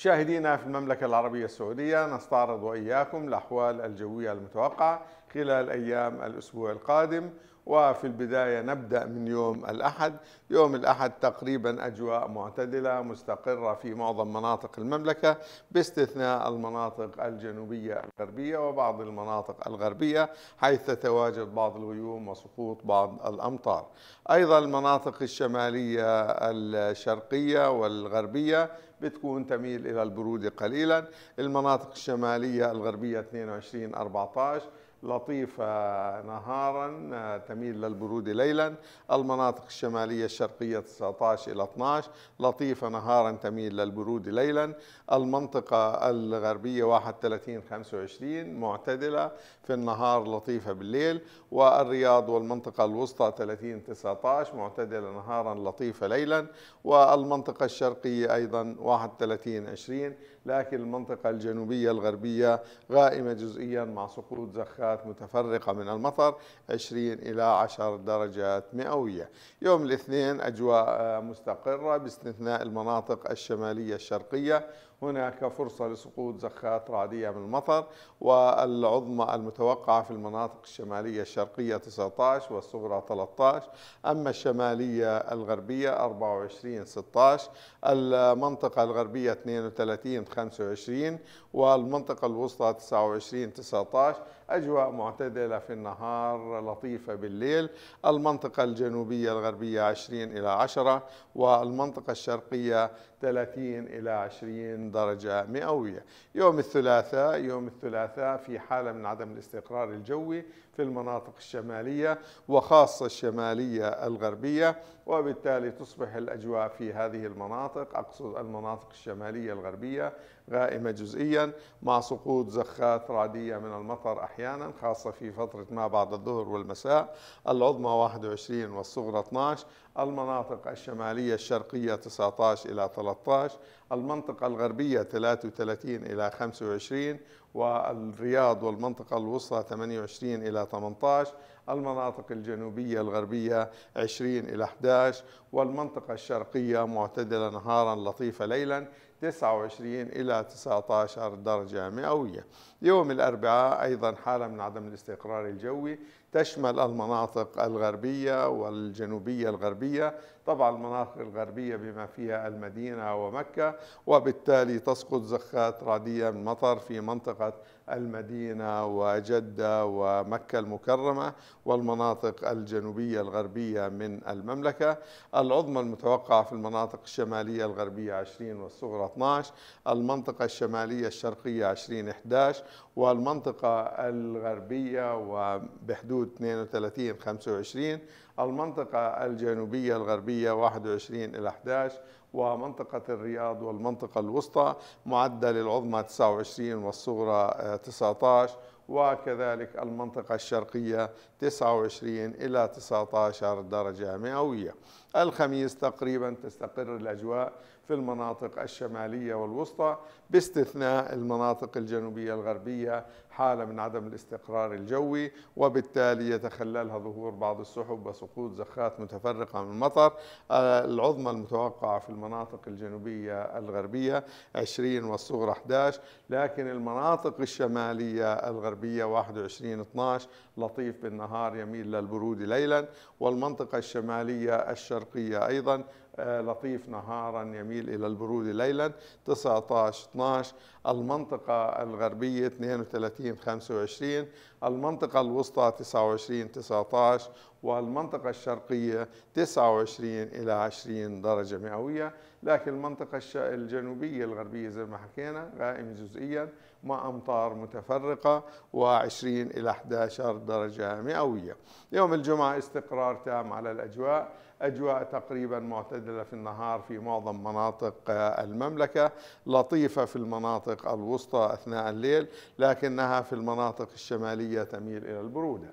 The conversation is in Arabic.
مشاهدينا في المملكة العربية السعودية نستعرض وإياكم الأحوال الجوية المتوقعة خلال أيام الأسبوع القادم وفي البداية نبدأ من يوم الأحد يوم الأحد تقريبا أجواء معتدلة مستقرة في معظم مناطق المملكة باستثناء المناطق الجنوبية الغربية وبعض المناطق الغربية حيث تتواجد بعض الغيوم وسقوط بعض الأمطار أيضا المناطق الشمالية الشرقية والغربية بتكون تميل إلى البرودة قليلا المناطق الشمالية الغربية 22 14 لطيفة نهارا تميل للبرودة ليلا المناطق الشمالية الشرقية 19 إلى 12 لطيفة نهارا تميل للبرودة ليلا المنطقة الغربية 31 25 معتدلة في النهار لطيفة بالليل والرياض والمنطقة الوسطى 30 19 معتدلة نهارا لطيفة ليلا والمنطقة الشرقية أيضا 31 20 لكن المنطقة الجنوبية الغربية غائمة جزئيا مع سقوط زخات درجات متفرقة من المطر 20 إلى 10 درجات مئوية يوم الاثنين أجواء مستقرة باستثناء المناطق الشمالية الشرقية هناك فرصة لسقوط زخات رعدية من المطر والعظمى المتوقعة في المناطق الشمالية الشرقية 19 والصغرى 13 أما الشمالية الغربية 24 16 المنطقة الغربية 32 25 والمنطقة الوسطى 29 19 أجواء معتدلة في النهار لطيفة بالليل المنطقة الجنوبية الغربية 20 إلى 10 والمنطقة الشرقية 30 إلى 20 درجة مئوية يوم الثلاثاء يوم الثلاثاء في حالة من عدم الاستقرار الجوي في المناطق الشمالية وخاصة الشمالية الغربية وبالتالي تصبح الأجواء في هذه المناطق أقصد المناطق الشمالية الغربية غائمة جزئيا مع سقوط زخات رعدية من المطر أحيانا خاصة في فترة ما بعد الظهر والمساء العظمى 21 والصغرى 12 المناطق الشمالية الشرقية 19 إلى 13 13 المنطقة الغربية 33 إلى 25 والرياض والمنطقة الوسطى 28 إلى 18 المناطق الجنوبية الغربية 20 إلى 11 والمنطقة الشرقية معتدلة نهارا لطيفة ليلا 29 إلى 19 درجة مئوية يوم الأربعاء أيضا حالة من عدم الاستقرار الجوي تشمل المناطق الغربية والجنوبية الغربية طبعا المناطق الغربية بما فيها المدينة ومكة وبالتالي تسقط زخات رعدية من مطر في منطقة المدينة وجدة ومكة المكرمة والمناطق الجنوبية الغربية من المملكة العظمى المتوقعة في المناطق الشمالية الغربية 20 والصغرى 2012 المنطقة الشمالية الشرقية 2011 والمنطقة الغربية وبحدود 32 25 المنطقة الجنوبية الغربية 21 إلى 11 ومنطقة الرياض والمنطقة الوسطى معدل العظمى 29 والصغرى 19 وكذلك المنطقة الشرقية 29 إلى 19 درجة مئوية الخميس تقريبا تستقر الأجواء في المناطق الشمالية والوسطى باستثناء المناطق الجنوبية الغربية حالة من عدم الاستقرار الجوي وبالتالي يتخللها ظهور بعض السحب وسقوط زخات متفرقة من المطر آه، العظمى المتوقعة في المناطق الجنوبية الغربية 20 والصغرى 11 لكن المناطق الشمالية الغربية العربية 21 12 لطيف بالنهار يميل للبرود ليلا والمنطقة الشمالية الشرقية أيضا آه، لطيف نهارا يميل إلى البرود ليلا 19 12 المنطقة الغربية 32 25 المنطقة الوسطى 29 19 والمنطقة الشرقية 29 إلى 20 درجة مئوية لكن المنطقة الجنوبية الغربية زي ما حكينا غائم جزئيا مع أمطار متفرقة و20 إلى 11 درجة درجة مئوية يوم الجمعة استقرار تام على الأجواء أجواء تقريبا معتدلة في النهار في معظم مناطق المملكة لطيفة في المناطق الوسطى أثناء الليل لكنها في المناطق الشمالية تميل إلى البرودة